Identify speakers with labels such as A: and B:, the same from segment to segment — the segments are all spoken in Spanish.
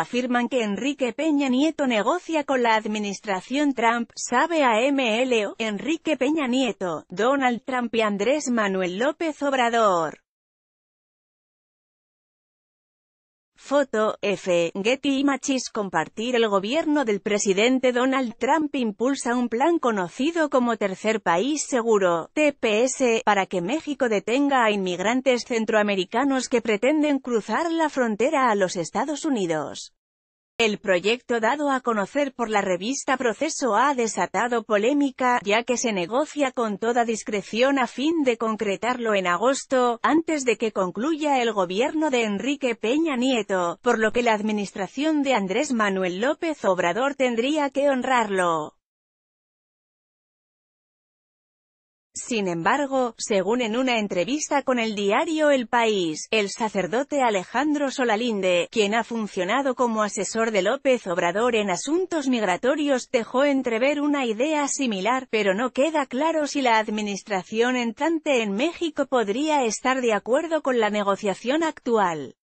A: afirman que Enrique Peña Nieto negocia con la administración Trump, sabe a MLO, Enrique Peña Nieto, Donald Trump y Andrés Manuel López Obrador. Foto, F. Getty Images Compartir El gobierno del presidente Donald Trump impulsa un plan conocido como Tercer País Seguro, TPS, para que México detenga a inmigrantes centroamericanos que pretenden cruzar la frontera a los Estados Unidos. El proyecto dado a conocer por la revista Proceso ha desatado polémica, ya que se negocia con toda discreción a fin de concretarlo en agosto, antes de que concluya el gobierno de Enrique Peña Nieto, por lo que la administración de Andrés Manuel López Obrador tendría que honrarlo. Sin embargo, según en una entrevista con el diario El País, el sacerdote Alejandro Solalinde, quien ha funcionado como asesor de López Obrador en asuntos migratorios, dejó entrever una idea similar, pero no queda claro si la administración entrante en México podría estar de acuerdo con la negociación actual.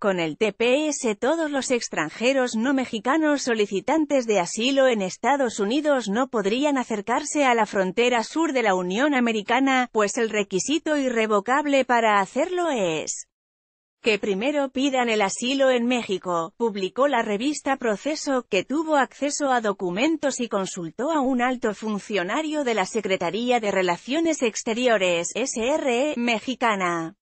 A: Con el TPS todos los extranjeros no mexicanos solicitantes de asilo en Estados Unidos no podrían acercarse a la frontera sur de la Unión Americana, pues el requisito irrevocable para hacerlo es que primero pidan el asilo en México, publicó la revista Proceso, que tuvo acceso a documentos y consultó a un alto funcionario de la Secretaría de Relaciones Exteriores, SRE, mexicana.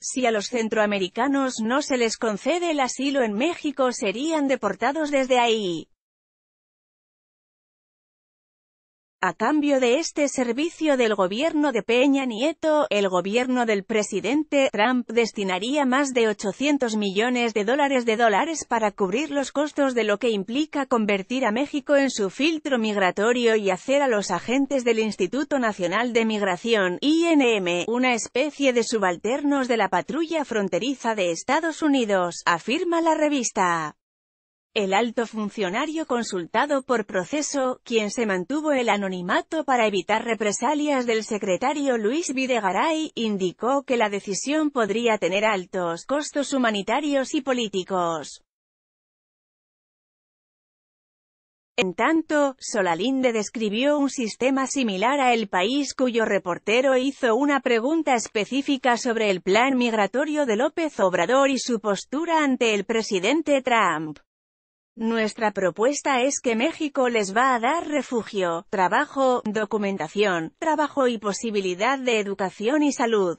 A: Si a los centroamericanos no se les concede el asilo en México serían deportados desde ahí. A cambio de este servicio del gobierno de Peña Nieto, el gobierno del presidente Trump destinaría más de 800 millones de dólares de dólares para cubrir los costos de lo que implica convertir a México en su filtro migratorio y hacer a los agentes del Instituto Nacional de Migración, INM, una especie de subalternos de la patrulla fronteriza de Estados Unidos, afirma la revista el alto funcionario consultado por proceso, quien se mantuvo el anonimato para evitar represalias del secretario Luis Videgaray, indicó que la decisión podría tener altos costos humanitarios y políticos. En tanto, Solalinde describió un sistema similar a El País cuyo reportero hizo una pregunta específica sobre el plan migratorio de López Obrador y su postura ante el presidente Trump. Nuestra propuesta es que México les va a dar refugio, trabajo, documentación, trabajo y posibilidad de educación y salud.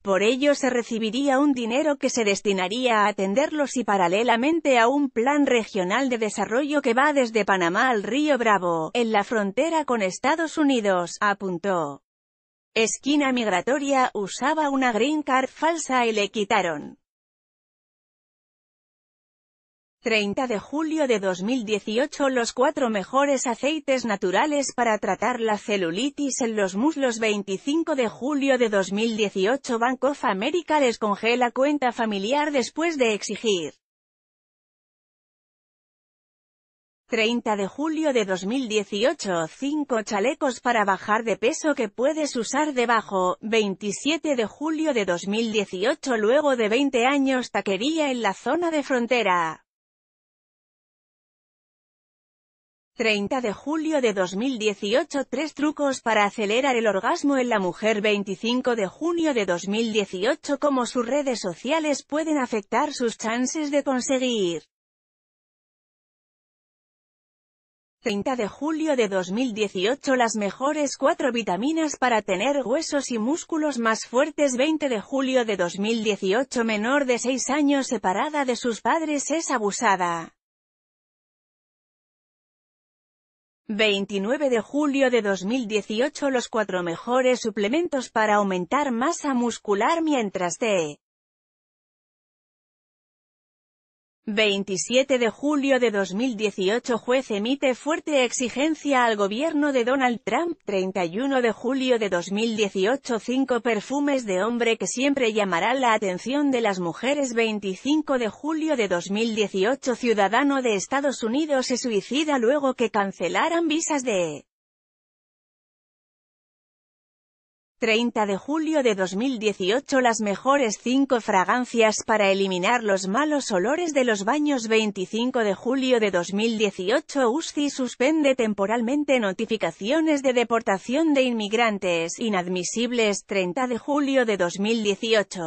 A: Por ello se recibiría un dinero que se destinaría a atenderlos y paralelamente a un plan regional de desarrollo que va desde Panamá al Río Bravo, en la frontera con Estados Unidos, apuntó. Esquina Migratoria usaba una green card falsa y le quitaron. 30 de julio de 2018 Los cuatro mejores aceites naturales para tratar la celulitis en los muslos 25 de julio de 2018 Bank of America les congela cuenta familiar después de exigir 30 de julio de 2018 5 chalecos para bajar de peso que puedes usar debajo, 27 de julio de 2018 Luego de 20 años taquería en la zona de frontera 30 de julio de 2018 Tres trucos para acelerar el orgasmo en la mujer 25 de junio de 2018 Cómo sus redes sociales pueden afectar sus chances de conseguir 30 de julio de 2018 Las mejores 4 vitaminas para tener huesos y músculos más fuertes 20 de julio de 2018 Menor de 6 años separada de sus padres es abusada 29 de julio de 2018 Los cuatro mejores suplementos para aumentar masa muscular mientras te 27 de julio de 2018 Juez emite fuerte exigencia al gobierno de Donald Trump. 31 de julio de 2018 5 perfumes de hombre que siempre llamará la atención de las mujeres. 25 de julio de 2018 Ciudadano de Estados Unidos se suicida luego que cancelaran visas de 30 de julio de 2018 las mejores 5 fragancias para eliminar los malos olores de los baños 25 de julio de 2018 USCI suspende temporalmente notificaciones de deportación de inmigrantes inadmisibles 30 de julio de 2018